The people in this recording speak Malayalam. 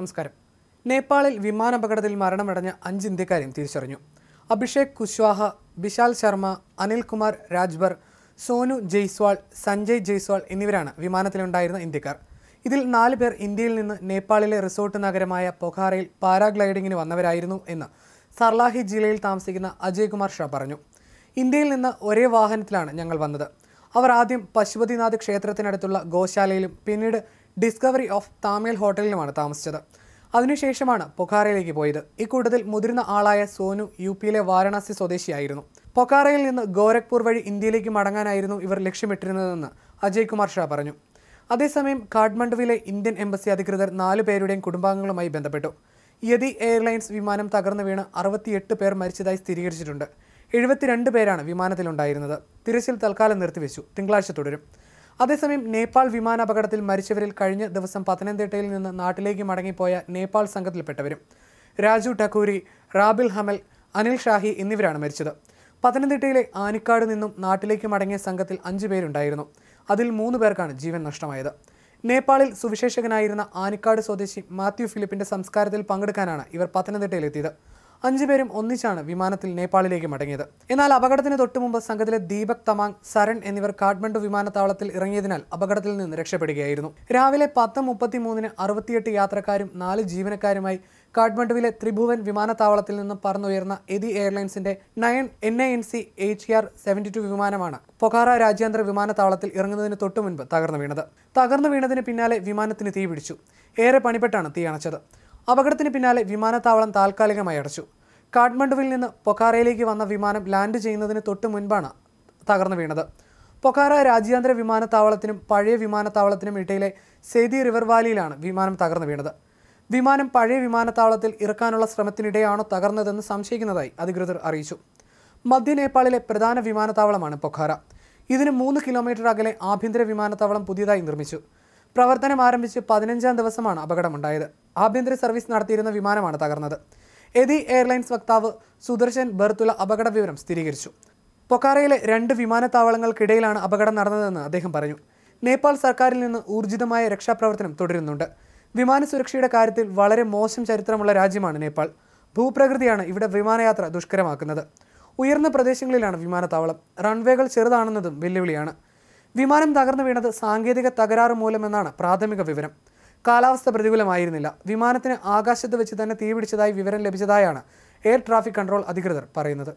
നമസ്കാരം നേപ്പാളിൽ വിമാനപകടത്തിൽ മരണമടഞ്ഞ അഞ്ച് ഇന്ത്യക്കാരെയും തിരിച്ചറിഞ്ഞു അഭിഷേക് കുശ്വാഹ ബിശാൽ ശർമ്മ അനിൽകുമാർ രാജ്ഭർ സോനു ജയ്സ്വാൾ സഞ്ജയ് ജയ്സ്വാൾ എന്നിവരാണ് വിമാനത്തിലുണ്ടായിരുന്ന ഇന്ത്യക്കാർ ഇതിൽ നാല് പേർ ഇന്ത്യയിൽ നിന്ന് നേപ്പാളിലെ റിസോർട്ട് നഗരമായ പൊഖാറയിൽ പാരാഗ്ലൈഡിങ്ങിന് വന്നവരായിരുന്നു എന്ന് സർലാഹി ജില്ലയിൽ താമസിക്കുന്ന അജയ് കുമാർ ഷാ പറഞ്ഞു ഇന്ത്യയിൽ നിന്ന് ഒരേ വാഹനത്തിലാണ് ഞങ്ങൾ വന്നത് അവർ ആദ്യം പശുപതിനാഥ് ക്ഷേത്രത്തിനടുത്തുള്ള ഗോശാലയിലും പിന്നീട് ഡിസ്കവറി ഓഫ് താമിൽ ഹോട്ടലിലുമാണ് താമസിച്ചത് അതിനുശേഷമാണ് പൊഖാറയിലേക്ക് പോയത് ഇക്കൂട്ടത്തിൽ മുതിർന്ന ആളായ സോനു യു പിയിലെ വാരണാസി സ്വദേശിയായിരുന്നു പൊക്കാറയിൽ നിന്ന് ഗോരഖ്പൂർ വഴി ഇന്ത്യയിലേക്ക് മടങ്ങാനായിരുന്നു ഇവർ ലക്ഷ്യമിട്ടിരുന്നതെന്ന് അജയ് കുമാർ ഷാ പറഞ്ഞു അതേസമയം കാഠ്മണ്ഡുവിലെ ഇന്ത്യൻ എംബസി അധികൃതർ നാലു പേരുടെയും കുടുംബാംഗങ്ങളുമായി ബന്ധപ്പെട്ടു യതി എയർലൈൻസ് വിമാനം തകർന്നു വീണ് അറുപത്തിയെട്ട് പേർ മരിച്ചതായി സ്ഥിരീകരിച്ചിട്ടുണ്ട് എഴുപത്തിരണ്ട് പേരാണ് വിമാനത്തിലുണ്ടായിരുന്നത് തിരച്ചിൽ തൽക്കാലം നിർത്തിവെച്ചു തിങ്കളാഴ്ച തുടരും അതേസമയം നേപ്പാൾ വിമാനാപകടത്തിൽ മരിച്ചവരിൽ കഴിഞ്ഞ ദിവസം പത്തനംതിട്ടയിൽ നിന്ന് നാട്ടിലേക്ക് മടങ്ങിപ്പോയ നേപ്പാൾ സംഘത്തിൽപ്പെട്ടവരും രാജു ടക്കൂരി റാബിൽ ഹമൽ അനിൽ ഷാഹി എന്നിവരാണ് മരിച്ചത് പത്തനംതിട്ടയിലെ ആനിക്കാട് നിന്നും നാട്ടിലേക്ക് മടങ്ങിയ സംഘത്തിൽ അഞ്ചു പേരുണ്ടായിരുന്നു അതിൽ മൂന്ന് പേർക്കാണ് ജീവൻ നഷ്ടമായത് നേപ്പാളിൽ സുവിശേഷകനായിരുന്ന ആനിക്കാട് സ്വദേശി മാത്യു ഫിലിപ്പിന്റെ സംസ്കാരത്തിൽ പങ്കെടുക്കാനാണ് ഇവർ പത്തനംതിട്ടയിലെത്തിയത് അഞ്ചുപേരും ഒന്നിച്ചാണ് വിമാനത്തിൽ നേപ്പാളിലേക്ക് മടങ്ങിയത് എന്നാൽ അപകടത്തിന് തൊട്ടുമുമ്പ് സംഘത്തിലെ ദീപക് തമാങ് സരൺ എന്നിവർ കാഠ്മണ്ഡു വിമാനത്താവളത്തിൽ ഇറങ്ങിയതിനാൽ അപകടത്തിൽ നിന്ന് രക്ഷപ്പെടുകയായിരുന്നു രാവിലെ പത്ത് മുപ്പത്തി മൂന്നിന് അറുപത്തിയെട്ട് യാത്രക്കാരും നാല് ജീവനക്കാരുമായി കാഠ്മണ്ഡുവിലെ ത്രിഭുവൻ വിമാനത്താവളത്തിൽ നിന്ന് പറന്നുയർന്ന എതി എയർലൈൻസിന്റെ nine N I N C H R seventy two വിമാനമാണ് പൊഖാറ രാജ്യാന്തര വിമാനത്താവളത്തിൽ ഇറങ്ങുന്നതിന് തൊട്ടു മുൻപ് തകർന്നു വീണത് തകർന്നു വീണതിന് പിന്നാലെ വിമാനത്തിന് തീപിടിച്ചു ഏറെ പണിപ്പെട്ടാണ് തീ അണച്ചത് അപകടത്തിന് പിന്നാലെ വിമാനത്താവളം താൽക്കാലികമായി അടച്ചു കാഠ്മണ്ഡുവിൽ നിന്ന് പൊക്കാറയിലേക്ക് വന്ന വിമാനം ലാൻഡ് ചെയ്യുന്നതിന് തൊട്ട് മുൻപാണ് തകർന്നു വീണത് പൊക്കാറ രാജ്യാന്തര വിമാനത്താവളത്തിനും പഴയ വിമാനത്താവളത്തിനും ഇടയിലെ സെയ്തി റിവർ വാലിയിലാണ് വിമാനം തകർന്നു വീണത് വിമാനം പഴയ വിമാനത്താവളത്തിൽ ഇറക്കാനുള്ള ശ്രമത്തിനിടെയാണോ തകർന്നതെന്ന് സംശയിക്കുന്നതായി അധികൃതർ അറിയിച്ചു മധ്യ നേപ്പാളിലെ പ്രധാന വിമാനത്താവളമാണ് പൊഖാര ഇതിന് മൂന്ന് കിലോമീറ്റർ അകലെ ആഭ്യന്തര വിമാനത്താവളം പുതിയതായി നിർമ്മിച്ചു പ്രവർത്തനം ആരംഭിച്ച് പതിനഞ്ചാം ദിവസമാണ് അപകടമുണ്ടായത് ആഭ്യന്തര സർവീസ് നടത്തിയിരുന്ന വിമാനമാണ് തകർന്നത് എതി എയർലൈൻസ് വക്താവ് സുദർശൻ ബർത്തുല അപകട വിവരം സ്ഥിരീകരിച്ചു പൊക്കാറയിലെ രണ്ട് വിമാനത്താവളങ്ങൾക്കിടയിലാണ് അപകടം നടന്നതെന്ന് അദ്ദേഹം പറഞ്ഞു നേപ്പാൾ സർക്കാരിൽ നിന്ന് ഊർജിതമായ രക്ഷാപ്രവർത്തനം തുടരുന്നുണ്ട് വിമാന സുരക്ഷയുടെ കാര്യത്തിൽ വളരെ മോശം ചരിത്രമുള്ള രാജ്യമാണ് നേപ്പാൾ ഭൂപ്രകൃതിയാണ് ഇവിടെ വിമാനയാത്ര ദുഷ്കരമാക്കുന്നത് ഉയർന്ന പ്രദേശങ്ങളിലാണ് വിമാനത്താവളം റൺവേകൾ ചെറുതാണെന്നതും വെല്ലുവിളിയാണ് വിമാനം തകർന്നു വീണത് സാങ്കേതിക തകരാറ് മൂലമെന്നാണ് പ്രാഥമിക വിവരം കാലാവസ്ഥ പ്രതികൂലമായിരുന്നില്ല വിമാനത്തിന് ആകാശത്ത് വെച്ച് തന്നെ തീപിടിച്ചതായി വിവരം ലഭിച്ചതായാണ് എയർ ട്രാഫിക് കൺട്രോൾ അധികൃതർ പറയുന്നത്